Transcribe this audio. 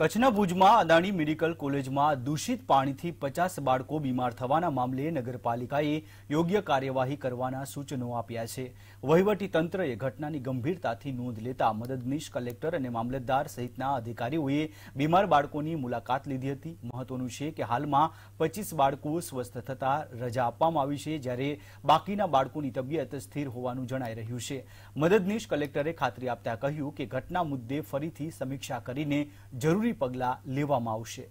કચ્છના ભુજમાં અદાણી મેડિકલ કોલેજમાં દૂષિત પાણીથી પચાસ બાળકો બીમાર થવાના મામલે નગરપાલિકાએ યોગ્ય કાર્યવાહી કરવાના સૂચનો આપ્યા છે વહીવટી ઘટનાની ગંભીરતાથી નોંધ લેતા મદદનીશ કલેક્ટર અને મામલતદાર સહિતના અધિકારીઓએ બીમાર બાળકોની મુલાકાત લીધી હતી મહત્વનું છે કે હાલમાં પચીસ બાળકો સ્વસ્થ થતા રજા આપવામાં આવી છે જ્યારે બાકીના બાળકોની તબિયત સ્થિર હોવાનું જણાઈ રહ્યું છે મદદનીશ કલેક્ટરે ખાતરી આપતા કહ્યું કે ઘટના મુદ્દે ફરીથી સમીક્ષા કરીને જરૂર જરૂરી પગલાં લેવામાં આવશે